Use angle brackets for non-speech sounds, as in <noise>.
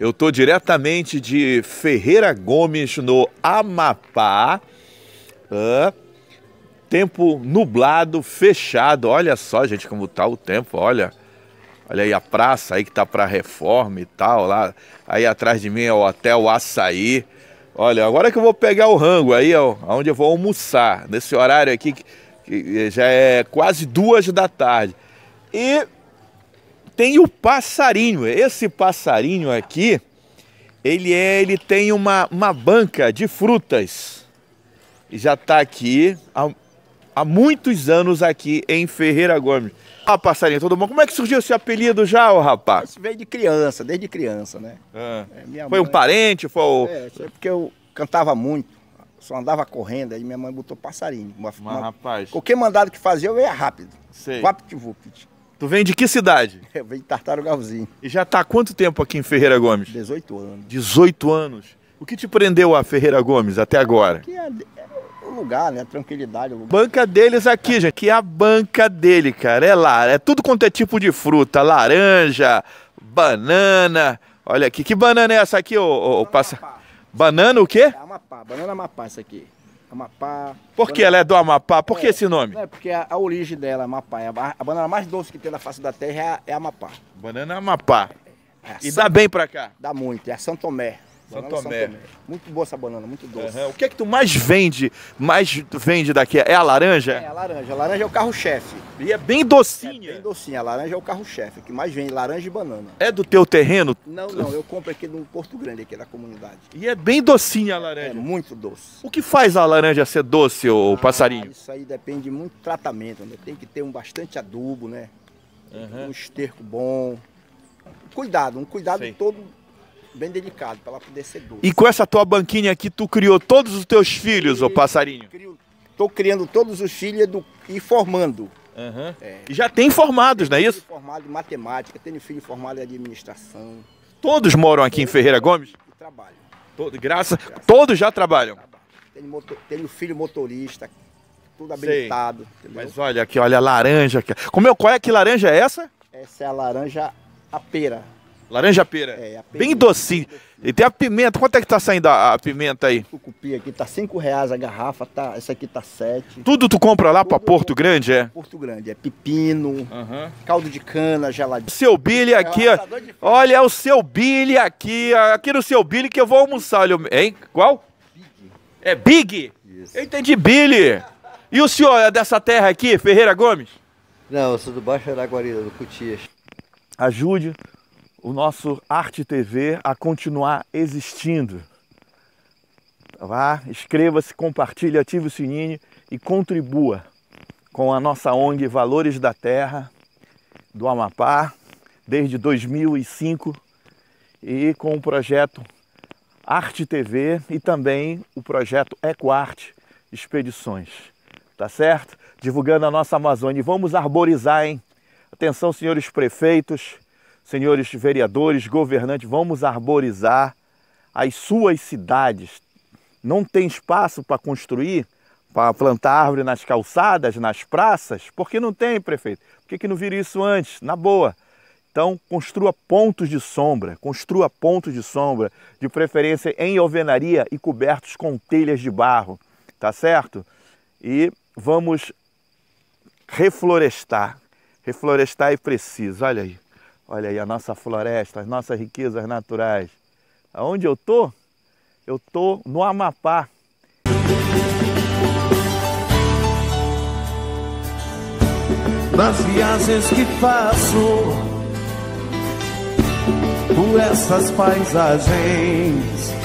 Eu estou diretamente de Ferreira Gomes, no Amapá. tempo nublado, fechado. Olha só, gente, como tá o tempo, olha. Olha aí a praça aí que tá para reforma e tal, lá. Aí atrás de mim é o Hotel Açaí. Olha, agora que eu vou pegar o rango aí, ó, onde eu vou almoçar, nesse horário aqui que, que já é quase duas da tarde. E tem o passarinho. Esse passarinho aqui, ele é, ele tem uma, uma banca de frutas. E já está aqui há, há, muitos anos aqui em Ferreira Gomes. Ah, passarinho, tudo bom? Como é que surgiu esse apelido já, ô rapaz? Isso veio de criança, desde criança, né? Ah. É, foi mãe... um é- parente? Foi o... É, é, porque eu cantava muito só andava correndo, aí minha mãe botou passarinho. Uma, Mas, uma... rapaz. Qualquer mandado que fazia eu ia rápido. Sei. Tu vem de que cidade? <laughs> Eu venho de Tartarugalzinho. E já está há quanto tempo aqui em Ferreira Gomes? 18 anos. 18 anos. O que te prendeu a Ferreira Gomes até agora? é, o é lugar, né? A tranquilidade. O é lugar. Banca deles aqui, gente. Que é a banca dele, cara. É lá. É tudo quanto é tipo de fruta. Laranja, banana. Olha aqui. Que banana é essa aqui, ô, ô, ô passa... Banana o quê? É pá, Banana Amapá essa aqui. Amapá. Por que ela é do Amapá? Por é, que esse nome? É porque a, a origem dela, é Amapá, é a, a, banana mais doce que tem na face da terra é, a, é Amapá. Banana Amapá. É, é e dá bem pra cá? Dá muito, é a Santomé. Tomé. São Tomé. São Tomé. Muito boa essa banana, muito doce. Uhum. O que é que tu mais vende, mais vende daqui? É a laranja? É, a laranja. A laranja é o carro-chefe. E é bem docinha. É bem docinha. A laranja é o carro-chefe, que mais vende, laranja e banana. É do teu terreno? Não, não. Eu compro aqui no Porto Grande, aqui da comunidade. E é bem docinha a laranja? É, é muito doce. O que faz a laranja ser doce, o ah, passarinho? Isso aí depende muito do tratamento. Né? Tem que ter um bastante adubo, né? Uhum. Um esterco bom. Cuidado, um cuidado Sei. todo bem delicado para ela poder ser doce. E com essa tua banquinha aqui, tu criou todos os teus filhos, ô passarinho? Estou criando todos os filhos edu... e formando. Uhum. É. E já tem formados, não é isso? Formado em matemática, tenho filho formado em administração. Todos moram aqui todos em Ferreira Gomes? Trabalho. Todo, graça, graça, todos já trabalham? Tenho, motor, tenho filho motorista, tudo habilitado. Mas olha aqui, olha a laranja. Como é, qual é que laranja é essa? Essa é a laranja a pera. Laranja pera. É, a pera. Bem docinho. E tem a pimenta. Quanto é que tá saindo a, a pimenta aí? O cupim aqui tá 5 reais a garrafa, tá, essa aqui tá 7. Tudo tu compra lá para Porto Grande, é? Porto Grande, é pepino, uhum. caldo de cana, geladinho. Seu Billy é aqui, ó. Olha, é o seu Billy aqui, aqui no seu Billy que eu vou almoçar, olha, hein? Qual? Big. É Big? Isso. Eu entendi Billy. E o senhor é dessa terra aqui, Ferreira Gomes? Não, eu sou do Baixo Araguari, do Cutias. Ajude o nosso Arte TV a continuar existindo. Vá, tá inscreva-se, compartilhe, ative o sininho e contribua com a nossa ONG Valores da Terra do Amapá desde 2005 e com o projeto Arte TV e também o projeto EcoArte Expedições. Tá certo? Divulgando a nossa Amazônia. E vamos arborizar, hein? Atenção, senhores prefeitos, senhores vereadores, governantes, vamos arborizar as suas cidades. Não tem espaço para construir, para plantar árvore nas calçadas, nas praças? Por que não tem, prefeito. Por que, que não vira isso antes? Na boa. Então, construa pontos de sombra, construa pontos de sombra, de preferência em alvenaria e cobertos com telhas de barro, tá certo? E vamos reflorestar. Reflorestar é preciso, olha aí. Olha aí a nossa floresta, as nossas riquezas naturais. Aonde eu tô? Eu tô no Amapá. Nas viagens que faço por essas paisagens